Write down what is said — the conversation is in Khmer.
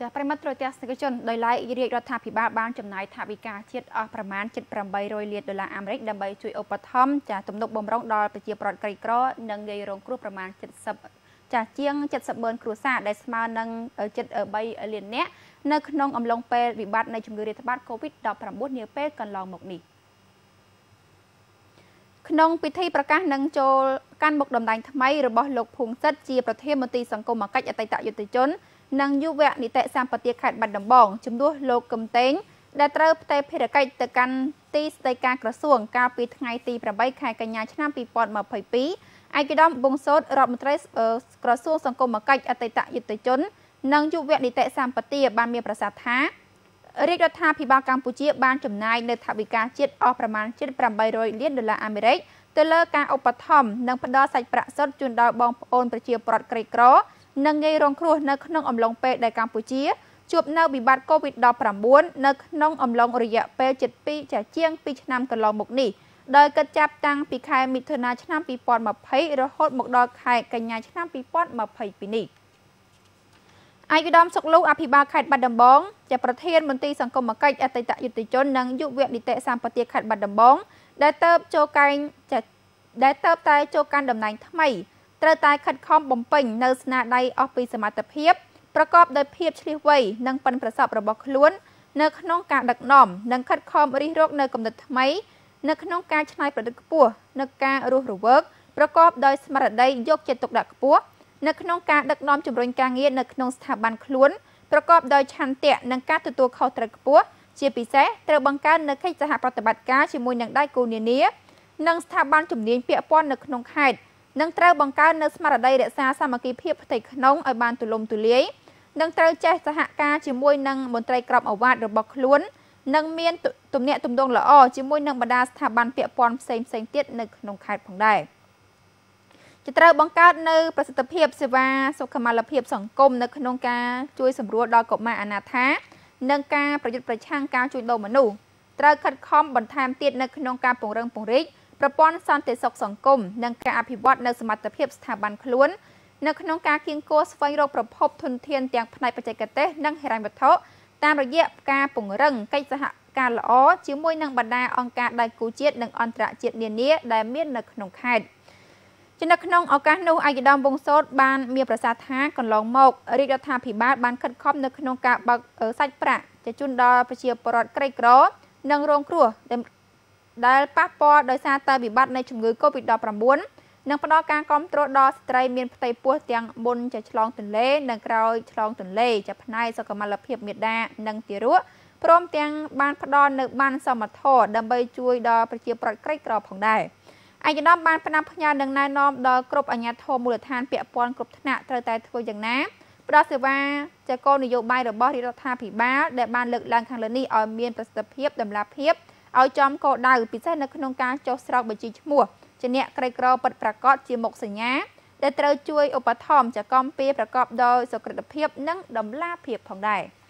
ចាស់ប្រិមត្តប្រទេសសកជនដោយឡែករាជរដ្ឋាភិបាលបានចំណាយថវិកាជាតិអស់ប្រមាណ7800លានដុល្លារអាមេរិកដើម្បីជួយឧបត្ថម្ភចាស់ទំនុកបំរុងដល់ប្រជាពលរដ្ឋក្រីក្រនិងងាយរងគ្រោះប្រមាណ70ចាស់ជាង70ម៉ឺនគ្រួសារដែលស្មើនឹង73លាននាក់នៅក្នុងអំឡុងពេលវិបត្តិនៃជំងឺរាតត្បាត COVID-19 នាពេលកន្លងមកនេះក្នុងពិធីប្រកាសនឹងចូលកាន់មុខតំណែងថ្មីរបស់លោកភូមិសិទ្ធជាប្រធានមន្ត្រីសង្គមគិច្ចអតីតយុទ្ធជននិងយុវនីតិសម្បទាខេត្តបាត់ដំបងជំនួសលោកកឹមតេង ដែលត្រូវផ្ទេរភារកិច្ចទៅកាន់ទីស្តីការក្រសួងកាលពីថ្ងៃទី8ខែកញ្ញាឆ្នាំ2022ឯកឧត្តមប៊ុងសូតរដ្ឋមន្ត្រីក្រសួងសង្គមគិច្ចអតីតយុទ្ធជន និងយុវនីតិសម្បទាបានមានប្រសាសន៍ថារាជរដ្ឋាភិបាលកម្ពុជា បានចំណាយនៅថវិកាជាតិអស់ប្រមាណជិត800លានដុល្លារអាមេរិកទៅលើការឧបត្ថម្ភនិងផ្ដល់សាច់ប្រាក់សុទ្ធជូនដល់បងប្អូនប្រជាពលរដ្ឋក្រីក្រក្រនិងងាយរងគ្រោះនៅក្នុងអំឡុងពេលដែលកម្ពុជាជួបនៅវិបត្តិ COVID-19 នៅក្នុងអំឡុងរយៈពេល7ចាជាង2ឆ្នាំកន្លងមកនេះដោយកិត្តចាប់តាំងពីខែមិថុនាឆ្នាំ2020រហូត មកដល់ខែកញ្ញាឆ្នាំ2022នេះអាយវិដំសុកលូអភិបាលខេត្តបាត់ដំបងជាប្រធានមន្ត្រីសង្គមគិច្ចអតីតយុតិជននិងយុវនីតិសម្បទាខេត្តបាត់ដំបងដែលតើបចូលកែងដែលតើបតែចូលកាន់តំណែងថ្មីត្រូវតែខិតខំបំពេញនៅស្នាដៃអស់ពីសមត្ថភាពប្រកបដោយភាពឆ្លៀសវៃនិងប៉ិនប្រសប់របស់ខ្លួននៅក្នុងការដឹកនាំនិងខិតខំរិះរកនៅគំនិតថ្មីនៅក្នុងការច្នៃប្រឌិតខ្ពស់នៅការរស់រវើកប្រកបដោយស្មារតីយកចិត្តទុកដាក់ខ្ពស់នៅក្នុងការដឹកនាំជំរុញការងារនៅក្នុងស្ថាប័នខ្លួនប្រកបដោយឆន្ទៈនិងការទទួលខុសត្រូវខ្ពស់ជាពិសេសត្រូវបង្កើននៅកិច្ចសហប្រតិបត្តិការជាមួយនឹងដៃគូនានា និងស្ថាប័នជំនាញពាក់ព័ន្ធនៅក្នុងខេត្តនិងត្រូវបង្កើននូវស្មារតីរក្សាសាមគ្គីភាពផ្ទៃក្នុងឲ្យបានទូលំទូលាយនិងត្រូវចេះសហការជាមួយនឹងមន្ត្រីក្របអវ៉ាតរបស់ខ្លួននិងមានទំនាក់ទំនងល្អជាមួយនឹងបណ្ដាស្ថាប័នពាក់ព័ន្ធផ្សេងផ្សេងទៀតនៅក្នុងខេត្តផងដែរជាត្រូវបង្កើតនៅប្រសិទ្ធភាពសេវាសុខុមាលភាព សង្គមនៅ ក្នុងការ ជួយសម្រួលដល់កុមារអនាថានិងការប្រយុទ្ធប្រឆាំងការជួញដូរមនុស្សត្រូវខិតខំបន្ថែមទៀតនៅក្នុងការពង្រឹងពង្រីកប្រព័ន្ធសន្តិសុខសង្គមនិងការអភិវឌ្ឍនៅសមត្ថភាពស្ថាប័នខ្លួននៅក្នុងការគៀងគរស្វែងរកប្រភព ធនធានទាំងផ្នែកបច្ចេកទេសនិងហិរញ្ញវត្ថុតាមរយៈការពង្រឹងកិច្ចសហការល្អជាមួយនឹងបណ្ដាអង្គការដៃគូជាតិនិងអន្តរជាតិនានា ដែលមាននៅក្នុងខេត្តចំណែកក្នុងឱកាសនោះអាយដាមវងសោតបាន មានប្រសាសន៍ថាកន្លងមករាជរដ្ឋាភិបាលបានខិតខំនៅក្នុងការបើកសាច់ប្រាក់ជជូនដល់ប្រជាពលរដ្ឋក្រីក្រនិងរងគ្រោះដែលប៉ះពាល់ដោយសារតែវិបត្តិនៃជំងឺ Covid-19 និងផ្ដល់ការគ្រប់គ្រងដល់ស្ត្រីមានផ្ទៃពោះទាំងមុនជាឆ្លងទន្លេនិងក្រោយឆ្លងទន្លេជាផ្នែកសុខុមាលភាពមេដា និងទារកព្រមទាំងបានផ្ដល់នៅបាន សមត្ថភាពដើម្បី ជួយដល់ប្រជាប្រដ្ឋក្រីក្រផងដែរ។អាយដាមបានផ្ដាំផ្ញើនឹងណែនាំដល់គ្រប់អាជ្ញាធរមូលដ្ឋានពាក់ព័ន្ធគ្រប់ថ្នាក់ត្រូវតែធ្វើយ៉ាងណាផ្ដល់សេវាជាគោលនយោបាយរបស់រដ្ឋាភិបាលដែលបានលើកឡើងខាងលើនេះឲ្យមានប្រសិទ្ធភាពតម្លាភាពឲ្យចំកោដៅពិសេសនៅក្នុងការចុះស្រោកបញ្ជីឈ្មោះជាអ្នកក្រីក្រពិតប្រាកដជាមុខសញ្ញាដែលត្រូវជួយឧបត្ថម្ភចកំពីប្រកបដោយសុក្រិតភាពនិងតម្លាភាព ផងដែរ។